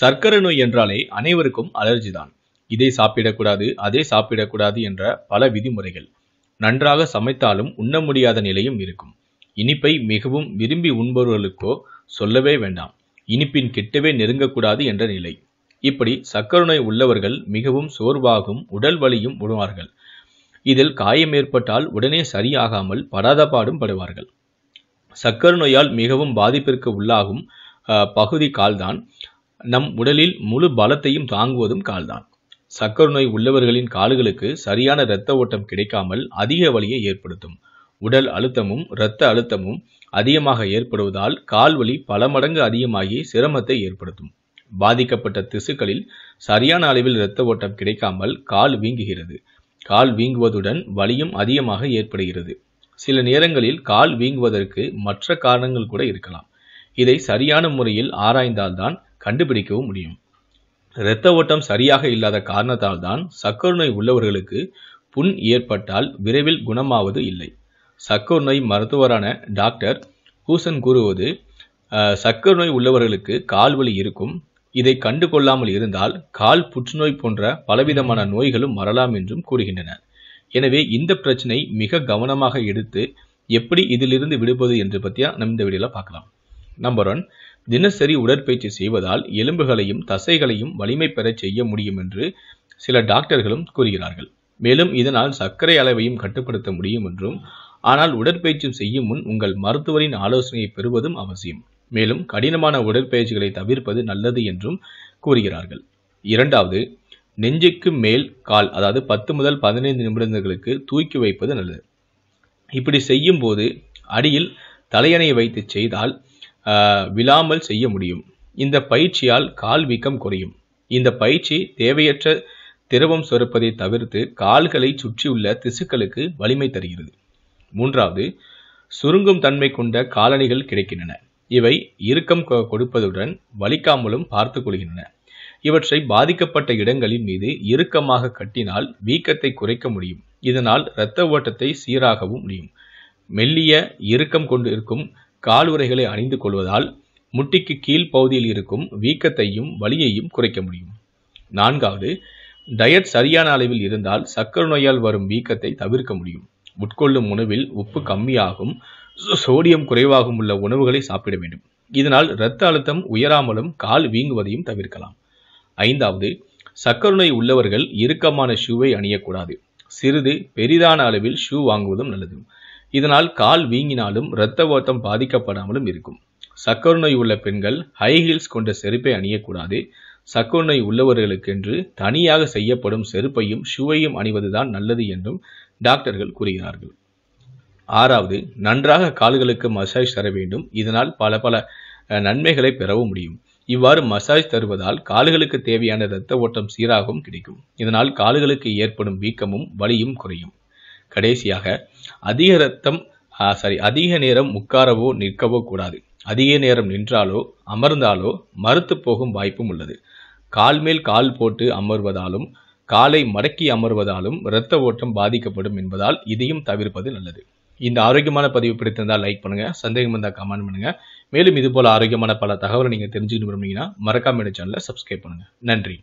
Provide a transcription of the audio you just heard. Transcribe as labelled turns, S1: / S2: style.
S1: சர்க்கரை நோய் என்றாலே அனைவருக்கும் அலர்ஜி தான் இதை சாப்பிடக்கூடாது அதை சாப்பிடக்கூடாது என்ற பல விதிமுறைகள் நன்றாக சமைத்தாலும் உண்ண முடியாத நிலையும் இருக்கும் இனிப்பை மிகவும் விரும்பி உண்பவர்களுக்கோ சொல்லவே வேண்டாம் இனிப்பின் கிட்டவே நெருங்கக்கூடாது என்ற நிலை இப்படி சர்க்கரை நோய் உள்ளவர்கள் மிகவும் சோர்வாகும் உடல் வலியும் உடுவார்கள் இதில் காயம் ஏற்பட்டால் உடனே சரியாகாமல் படாத பாடும் படுவார்கள் சர்க்கரை நோயால் மிகவும் பாதிப்பிற்கு உள்ளாகும் பகுதி கால்தான் நம் உடலில் முழு பலத்தையும் தாங்குவதும் கால்தான் சக்கர நோய் உள்ளவர்களின் கால்களுக்கு சரியான இரத்த ஓட்டம் கிடைக்காமல் அதிக வலியை ஏற்படுத்தும் உடல் அழுத்தமும் இரத்த அழுத்தமும் அதிகமாக ஏற்படுவதால் கால் வலி பல மடங்கு அதிகமாகி சிரமத்தை ஏற்படுத்தும் பாதிக்கப்பட்ட திசுக்களில் சரியான அளவில் இரத்த ஓட்டம் கிடைக்காமல் கால் வீங்குகிறது கால் வீங்குவதுடன் வலியும் அதிகமாக ஏற்படுகிறது சில நேரங்களில் கால் வீங்குவதற்கு மற்ற காரணங்கள் கூட இருக்கலாம் இதை சரியான முறையில் ஆராய்ந்தால்தான் கண்டுபிடிக்கவும் முடியும் இரத்த ஓட்டம் சரியாக இல்லாத காரணத்தால் தான் சக்கரை நோய் உள்ளவர்களுக்கு புண் ஏற்பட்டால் விரைவில் குணமாவது இல்லை சக்கரை நோய் மருத்துவரான டாக்டர் பூசன் கூறுவது சக்கரை நோய் உள்ளவர்களுக்கு கால் வலி இருக்கும் இதை கண்டு கொள்ளாமல் இருந்தால் கால் புற்றுநோய் போன்ற பலவிதமான நோய்களும் வரலாம் என்றும் கூறுகின்றனர் எனவே இந்த பிரச்சனை மிக கவனமாக எடுத்து எப்படி இதிலிருந்து விடுபது என்று பற்றியா நம்ம இந்த வீடியோவில் பார்க்கலாம் நம்பர் ஒன் தினசரி உடற்பயிற்சி செய்வதால் எலும்புகளையும் தசைகளையும் வலிமை பெறச் செய்ய முடியும் என்று சில டாக்டர்களும் கூறுகிறார்கள் மேலும் இதனால் சர்க்கரை அளவையும் கட்டுப்படுத்த முடியும் என்றும் ஆனால் உடற்பயிற்சி செய்யும் முன் உங்கள் மருத்துவரின் ஆலோசனையை பெறுவதும் அவசியம் மேலும் கடினமான உடற்பயிற்சிகளை தவிர்ப்பது நல்லது என்றும் கூறுகிறார்கள் இரண்டாவது நெஞ்சுக்கு மேல் கால் அதாவது பத்து முதல் பதினைந்து நிமிடங்களுக்கு தூக்கி வைப்பது நல்லது இப்படி செய்யும் போது அடியில் தலையணையை வைத்து செய்தால் விழாமல் செய்ய முடியும் இந்த பயிற்சியால் கால் வீக்கம் குறையும் இந்த பயிற்சி தேவையற்ற திரவம் சுரப்பதை தவிர்த்து கால்களை சுற்றியுள்ள திசுக்களுக்கு வலிமை தருகிறது மூன்றாவது சுருங்கும் தன்மை கொண்ட காலணிகள் கிடைக்கின்றன இவை இறுக்கம் கொடுப்பதுடன் வலிக்காமலும் பார்த்து கொள்கின்றன இவற்றை பாதிக்கப்பட்ட இடங்களின் மீது இறுக்கமாக கட்டினால் வீக்கத்தை குறைக்க முடியும் இதனால் இரத்த ஓட்டத்தை சீராகவும் முடியும் மெல்லிய இறுக்கம் கொண்டு இருக்கும் கால் உரைகளை அணிந்து கொள்வதால் முட்டிக்கு கீழ் பகுதியில் இருக்கும் வீக்கத்தையும் வலியையும் குறைக்க முடியும் நான்காவது டயட் சரியான அளவில் இருந்தால் சக்கர நோயால் வரும் வீக்கத்தை தவிர்க்க முடியும் உட்கொள்ளும் உணவில் உப்பு கம்மியாகும் சோடியம் குறைவாகவும் உள்ள உணவுகளை சாப்பிட வேண்டும் இதனால் இரத்த அழுத்தம் உயராமலும் கால் வீங்குவதையும் தவிர்க்கலாம் ஐந்தாவது சர்க்கரை நோய் உள்ளவர்கள் இறுக்கமான ஷூவை அணியக்கூடாது சிறிது பெரிதான அளவில் ஷூ வாங்குவதும் நல்லது இதனால் கால் வீங்கினாலும் இரத்த ஓட்டம் பாதிக்கப்படாமலும் இருக்கும் சக்கர நோய் உள்ள பெண்கள் ஹை ஹீல்ஸ் கொண்ட செருப்பை அணியக்கூடாது சக்கர நோய் உள்ளவர்களுக்கென்று தனியாக செய்யப்படும் செருப்பையும் ஷூவையும் அணிவதுதான் நல்லது என்றும் டாக்டர்கள் கூறுகிறார்கள் ஆறாவது நன்றாக கால்களுக்கு மசாஜ் தர வேண்டும் இதனால் பல பல நன்மைகளை பெறவும் முடியும் இவ்வாறு மசாஜ் தருவதால் கால்களுக்கு தேவையான இரத்த ஓட்டம் சீராகவும் கிடைக்கும் இதனால் கால்களுக்கு ஏற்படும் வீக்கமும் வலியும் குறையும் கடைசியாக அதிக ரத்தம் சாரி அதிக நேரம் உட்காரவோ நிற்கவோ கூடாது அதிக நேரம் நின்றாலோ அமர்ந்தாலோ மறுத்து போகும் வாய்ப்பும் உள்ளது கால் மேல் கால் போட்டு அமர்வதாலும் காலை மடக்கி அமர்வதாலும் இரத்த ஓட்டம் பாதிக்கப்படும் என்பதால் இதையும் தவிர்ப்பது நல்லது இந்த ஆரோக்கியமான பதிவு பிடித்திருந்தால் லைக் பண்ணுங்கள் சந்தேகம் இருந்தால் கமெண்ட் பண்ணுங்கள் மேலும் இதுபோல் ஆரோக்கியமான பல தகவலை நீங்கள் தெரிஞ்சுக்கணும் மறக்காம மறக்காம சேனலை சப்ஸ்கிரைப் பண்ணுங்கள் நன்றி